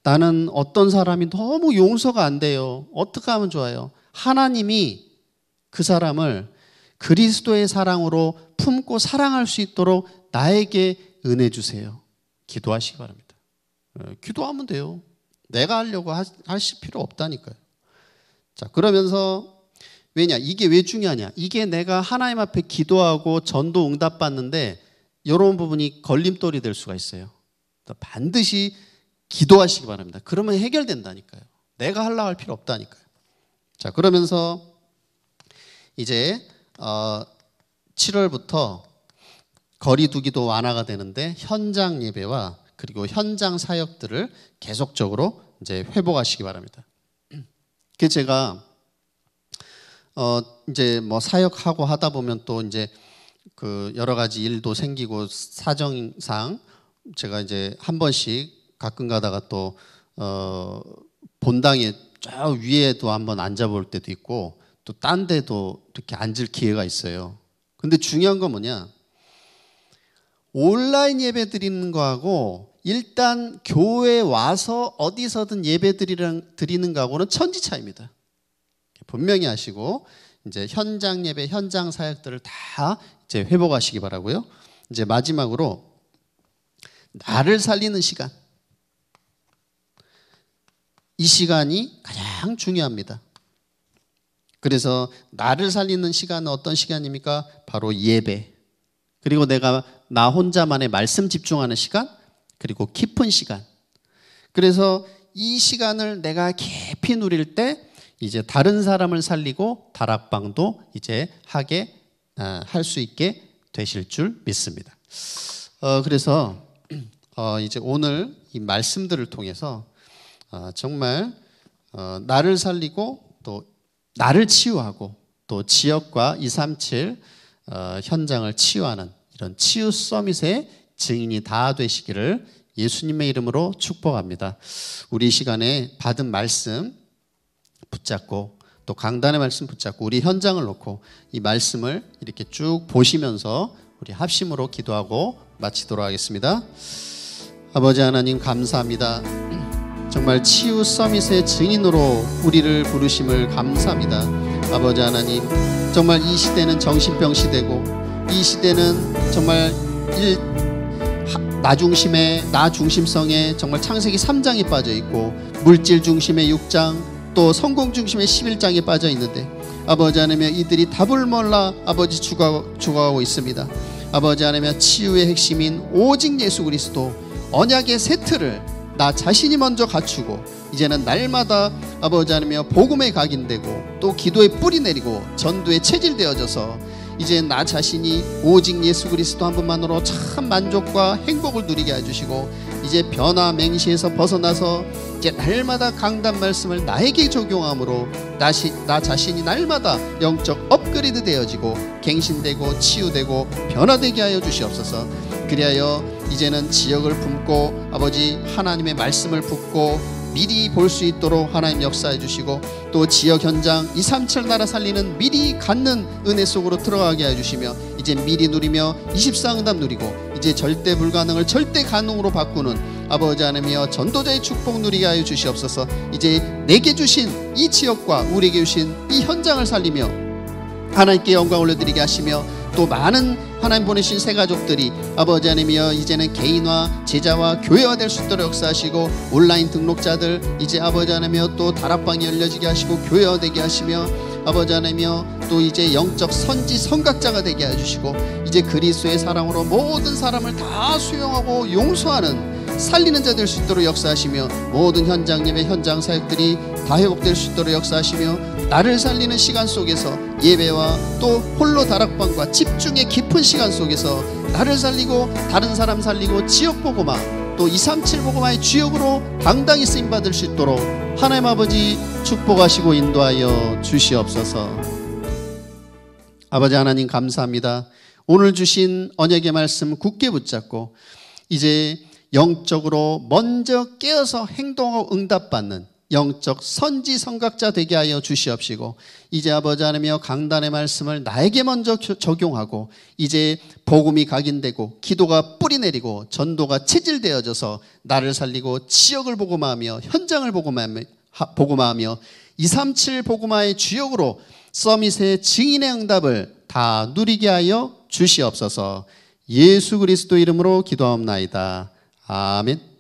나는 어떤 사람이 너무 용서가 안 돼요. 어떻게 하면 좋아요? 하나님이 그 사람을 그리스도의 사랑으로 품고 사랑할 수 있도록 나에게 은혜 주세요. 기도하시기 바랍니다. 네. 기도하면 돼요. 내가 하려고 하실 필요 없다니까요. 자, 그러면서 왜냐? 이게 왜 중요하냐? 이게 내가 하나님 앞에 기도하고 전도 응답받는데 이런 부분이 걸림돌이 될 수가 있어요. 반드시 기도하시기 바랍니다. 그러면 해결된다니까요. 내가 하려고 할 필요 없다니까요. 자, 그러면서 이제 어, 7월부터 거리두기도 완화가 되는데 현장 예배와 그리고 현장 사역들을 계속적으로 이제 회복하시기 바랍니다. 그 제가 어 이제 뭐 사역하고 하다 보면 또 이제 그 여러 가지 일도 생기고 사정상 제가 이제 한 번씩 가끔 가다가 또어 본당에 저 위에도 한번 앉아볼 때도 있고 또 딴 데도 이렇게 앉을 기회가 있어요. 근데 중요한 건 뭐냐? 온라인 예배 드리는 거하고 일단 교회 와서 어디서든 예배 드리는, 드리는 거하고는 천지 차입니다. 분명히 하시고 이제 현장 예배, 현장 사역들을 다 이제 회복하시기 바라고요. 이제 마지막으로 나를 살리는 시간. 이 시간이 가장 중요합니다. 그래서 나를 살리는 시간은 어떤 시간입니까? 바로 예배. 그리고 내가 나 혼자만의 말씀 집중하는 시간, 그리고 깊은 시간. 그래서 이 시간을 내가 깊이 누릴 때 이제 다른 사람을 살리고 다락방도 이제 하게 어, 아, 할수 있게 되실 줄 믿습니다. 어, 그래서 어, 이제 오늘 이 말씀들을 통해서 어, 정말 어, 나를 살리고 또 나를 치유하고 또 지역과 237 어, 현장을 치유하는 이런 치유 서밋의 증인이 다 되시기를 예수님의 이름으로 축복합니다. 우리 시간에 받은 말씀 붙잡고 또 강단의 말씀 붙잡고 우리 현장을 놓고 이 말씀을 이렇게 쭉 보시면서 우리 합심으로 기도하고 마치도록 하겠습니다. 아버지 하나님 감사합니다. 정말 치유 서밋의 증인으로 우리를 부르심을 감사합니다. 아버지 하나님 정말 이 시대는 정신병 시대고 이 시대는 정말 일 나중심의 나중심성에 정말 창세기 3장이 빠져 있고 물질 중심의 6장 또 성공 중심의 11장에 빠져 있는데 아버지 하나님여 이들이 답을 몰라 아버지 죽어하고 있습니다. 아버지 하나님여 치유의 핵심인 오직 예수 그리스도 언약의 세트를 나 자신이 먼저 갖추고 이제는 날마다 아버지 하나님여 복음에 각인되고 또 기도에 뿌리 내리고 전도에 체질되어져서 이제 나 자신이 오직 예수 그리스도 한 분만으로 참 만족과 행복을 누리게 해주시고 이제 변화 맹시에서 벗어나서 이제 날마다 강단 말씀을 나에게 적용함으로 다시 나 자신이 날마다 영적 업그레이드 되어지고 갱신되고 치유되고 변화되게 하여 주시옵소서. 그리하여 이제는 지역을 품고 아버지 하나님의 말씀을 품고 미리 볼 수 있도록 하나님 역사해 주시고 또 지역 현장 2, 3, 7 나라 살리는 미리 갖는 은혜 속으로 들어가게 해 주시며 이제 미리 누리며 24응답 누리고 이제 절대 불가능을 절대 가능으로 바꾸는 아버지 하나님이여 전도자의 축복 누리게 하여 주시옵소서 이제 내게 주신 이 지역과 우리에게 주신 이 현장을 살리며 하나님께 영광 올려드리게 하시며 또 많은 하나님 보내신 새 가족들이 아버지 하나님이여 이제는 개인화 제자와 교회화 될 수 있도록 역사하시고 온라인 등록자들 이제 아버지 하나님이여 또 다락방이 열려지게 하시고 교회화 되게 하시며 아버지 하나님이여 또 이제 영적 선지 선각자가 되게 해주시고 이제 그리스의 사랑으로 모든 사람을 다 수용하고 용서하는 살리는 자 될 수 있도록 역사하시며 모든 현장님의 현장 사역들이 다 회복될 수 있도록 역사하시며 나를 살리는 시간 속에서 예배와 또 홀로 다락방과 집중의 깊은 시간 속에서 나를 살리고 다른 사람 살리고 지역 보고마 또237 보고마의 주역으로 당당히 쓰임 받을 수 있도록 하나님 아버지 축복하시고 인도하여 주시옵소서. 아버지 하나님 감사합니다. 오늘 주신 언약의 말씀 굳게 붙잡고 이제 영적으로 먼저 깨어서 행동하고 응답받는 영적 선지 성각자 되게 하여 주시옵시고 이제 아버지 하나님여 강단의 말씀을 나에게 먼저 적용하고 이제 복음이 각인되고 기도가 뿌리 내리고 전도가 체질되어져서 나를 살리고 지역을 복음하며 현장을 복음하며 복237 복음화의 주역으로 서밋의 증인의 응답을 다 누리게 하여 주시옵소서. 예수 그리스도 이름으로 기도하옵나이다. 아멘.